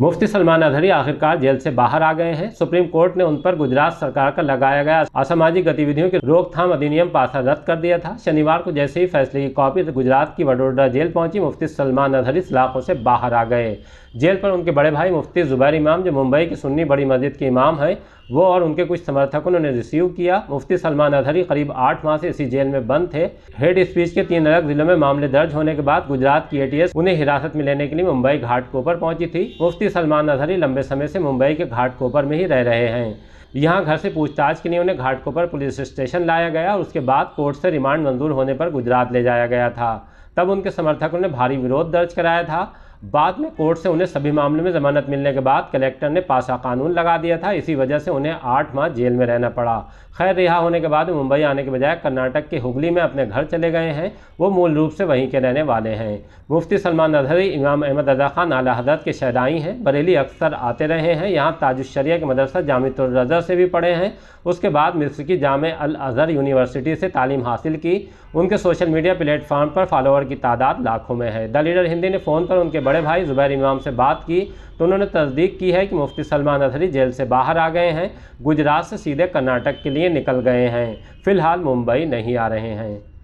मुफ्ती सलमान अधरी आखिरकार जेल से बाहर आ गए हैं सुप्रीम कोर्ट ने उन पर गुजरात सरकार का लगाया गया असामाजिक गतिविधियों की रोकथाम अधिनियम पासा रद्द कर दिया था शनिवार को जैसे ही फैसले की कॉपी तो गुजरात की वडोदरा जेल पहुंची मुफ्ती सलमान अधरी सलाखों से बाहर आ गए जेल पर उनके बड़े भाई मुफ्ती जुबैर इमाम जो मुंबई की सुन्नी बड़ी मस्जिद के इमाम हैं वो और उनके कुछ समर्थकों ने रिसीव किया मुफ्ती सलमान अधरी करीब आठ माह से इसी जेल में बंद थे हेड स्पीच के तीन अलग जिलों में मामले दर्ज होने के बाद गुजरात की एटीएस उन्हें हिरासत में लेने के लिए मुंबई घाट पर पहुंची थी मुफ्ती कि सलमान अजहरी लंबे समय से मुंबई के घाटकोपर में ही रह रहे हैं यहाँ घर से पूछताछ के लिए उन्हें घाटकोपर पुलिस स्टेशन लाया गया और उसके बाद कोर्ट से रिमांड मंजूर होने पर गुजरात ले जाया गया था तब उनके समर्थकों ने भारी विरोध दर्ज कराया था बाद में कोर्ट से उन्हें सभी मामलों में ज़मानत मिलने के बाद कलेक्टर ने पासा कानून लगा दिया था इसी वजह से उन्हें आठ माह जेल में रहना पड़ा खैर रिहा होने के बाद मुंबई आने के बजाय कर्नाटक के हुगली में अपने घर चले गए हैं वो मूल रूप से वहीं के रहने वाले हैं मुफ्ती सलमान अजहरी इमाम अहमद अदा खान आला हजरत के शहदाई हैं बरेली अक्सर आते रहे हैं यहाँ ताजुशरिया के मदरसा जामितुलरजा से भी पढ़े हैं उसके बाद मिस्र की जाम अल अजहर यूनिवर्सिटी से तालीम हासिल की उनके सोशल मीडिया प्लेटफॉर्म पर फॉलोअर की तादाद लाखों में है द लीडर हिंदी ने फ़ोन पर उनके बड़े भाई ज़ुबैर इमाम से बात की तो उन्होंने तस्दीक की है कि मुफ्ती सलमान अधरी जेल से बाहर आ गए हैं गुजरात से सीधे कर्नाटक के लिए निकल गए हैं फ़िलहाल मुंबई नहीं आ रहे हैं